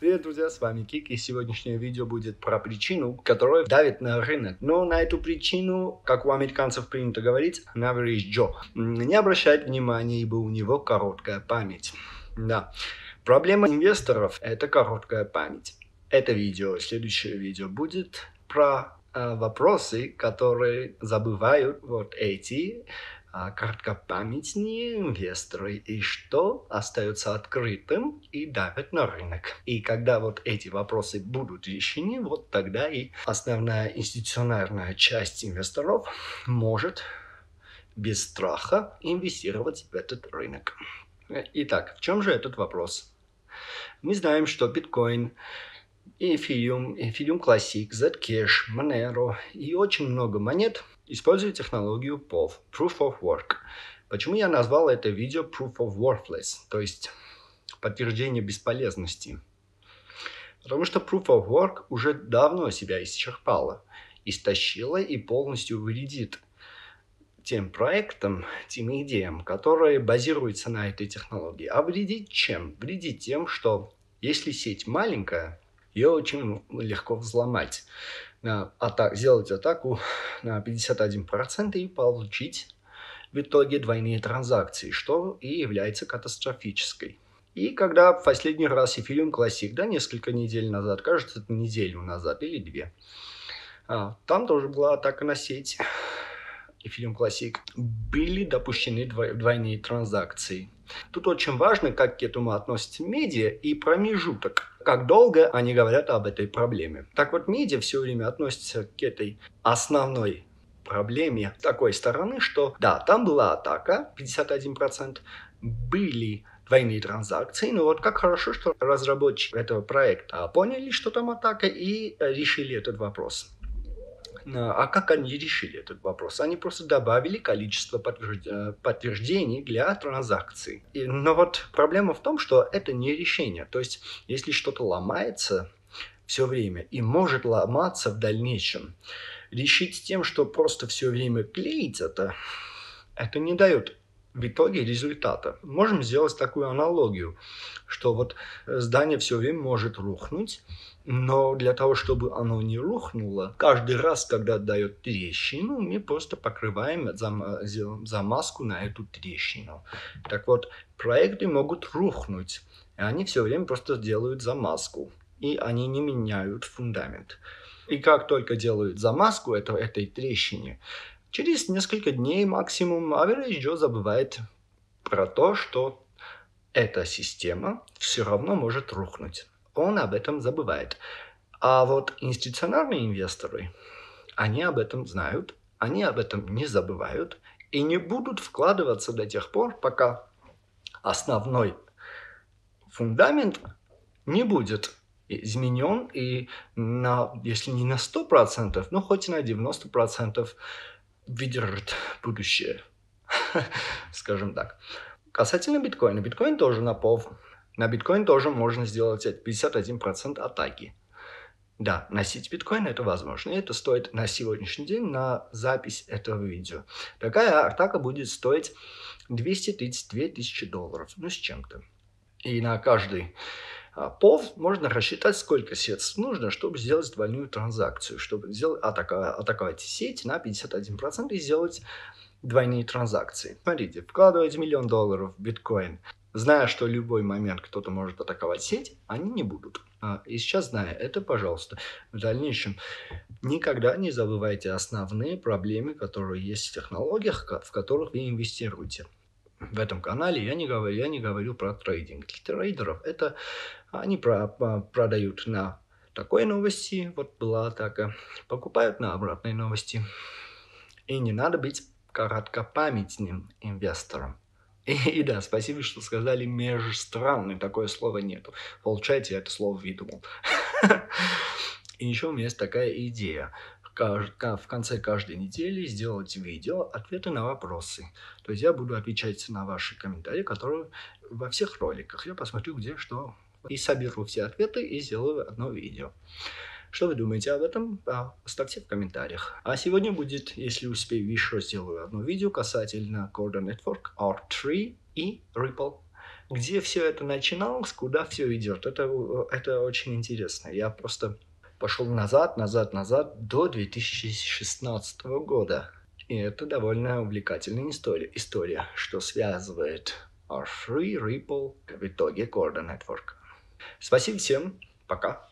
Привет, друзья, с вами Кик, и сегодняшнее видео будет про причину, которая давит на рынок. Но на эту причину, как у американцев принято говорить, на average Joe. Не обращать внимания, ибо у него короткая память. Да, проблема инвесторов – это короткая память. Это видео, следующее видео будет про э, вопросы, которые забывают вот эти а краткопамятные инвесторы и что остается открытым и давит на рынок. И когда вот эти вопросы будут решены, вот тогда и основная институциональная часть инвесторов может без страха инвестировать в этот рынок. Итак, в чем же этот вопрос? Мы знаем, что биткоин Эфириум, Эфириум Classic, Zcash, Monero и очень много монет используют технологию POV, Proof of Work. Почему я назвал это видео Proof of Worthless, то есть подтверждение бесполезности? Потому что Proof of Work уже давно себя исчерпала, истощила и полностью вредит тем проектам, тем идеям, которые базируются на этой технологии. А вредить чем? Вредить тем, что если сеть маленькая – ее очень легко взломать. Э, а на атак сделать атаку на 51% и получить в итоге двойные транзакции, что и является катастрофической. И когда в последний раз Ethereum Classic, да, несколько недель назад, кажется, это неделю назад или две, э, там тоже была атака на сеть и Ethereum Classic, были допущены двойные транзакции. Тут очень важно, как к этому относятся медиа и промежуток. Как долго они говорят об этой проблеме. Так вот, медиа все время относятся к этой основной проблеме с такой стороны, что да, там была атака, 51%, были двойные транзакции, но вот как хорошо, что разработчики этого проекта поняли, что там атака, и решили этот вопрос. Э, а как они решили этот вопрос? Они просто добавили количество э, подтверждений для транзакций. но вот проблема в том, что это не решение. То есть, если что-то ломается все время и может ломаться в дальнейшем, решить тем, что просто все время клеить это, это не дает в итоге результата. Можем сделать такую аналогию, что вот э, здание все время может рухнуть, но для того, чтобы оно не рухнуло, каждый раз, когда дает трещину, мы просто покрываем замазку на эту трещину. Так вот, проекты могут рухнуть, и они все время просто делают замазку, и они не меняют фундамент. И как только делают замазку это, этой трещине, Через несколько дней максимум Average Joe забывает про то, что эта система все равно может рухнуть. Он об этом забывает. А вот институциональные инвесторы, они об этом знают, они об этом не забывают и не будут вкладываться до тех пор, пока основной фундамент не будет изменен и на, если не на 100%, но хоть и на 90% видят будущее, скажем так. Касательно биткоина, биткоин тоже напов. На биткоин тоже можно сделать 51% атаки. Да, носить биткоин это возможно. Это стоит на сегодняшний день, на запись этого видео. Такая атака будет стоить 232 тысячи долларов. Ну, с чем-то. И на каждый а пов можно рассчитать, сколько средств нужно, чтобы сделать двойную транзакцию, чтобы сделать, атака, атаковать сеть на 51% и сделать двойные транзакции. Смотрите, вкладываете миллион долларов в биткоин, зная, что в любой момент кто-то может атаковать сеть, они не будут. А, и сейчас, зная это, пожалуйста, в дальнейшем никогда не забывайте основные проблемы, которые есть в технологиях, в которых вы инвестируете в этом канале я не говорю, я не говорю про трейдинг. Для трейдеров это они про, продают на такой новости, вот была атака, покупают на обратной новости. И не надо быть короткопамятным инвестором. И, и да, спасибо, что сказали межстранный, такое слова нету. Получайте это слово выдумал. И еще у меня есть такая идея в конце каждой недели сделать видео ответы на вопросы. То есть я буду отвечать на ваши комментарии, которые во всех роликах. Я посмотрю, где что. И соберу все ответы и сделаю одно видео. Что вы думаете об этом? А, оставьте в комментариях. А сегодня будет, если успею, еще сделаю одно видео касательно Corda Network, R3 и Ripple где все это начиналось, куда все идет. Это, э, это очень интересно. Я просто пошел назад, назад, назад до 2016 года. И это довольно увлекательная история, история что связывает R3, Ripple в итоге Corda Network. Спасибо всем, пока.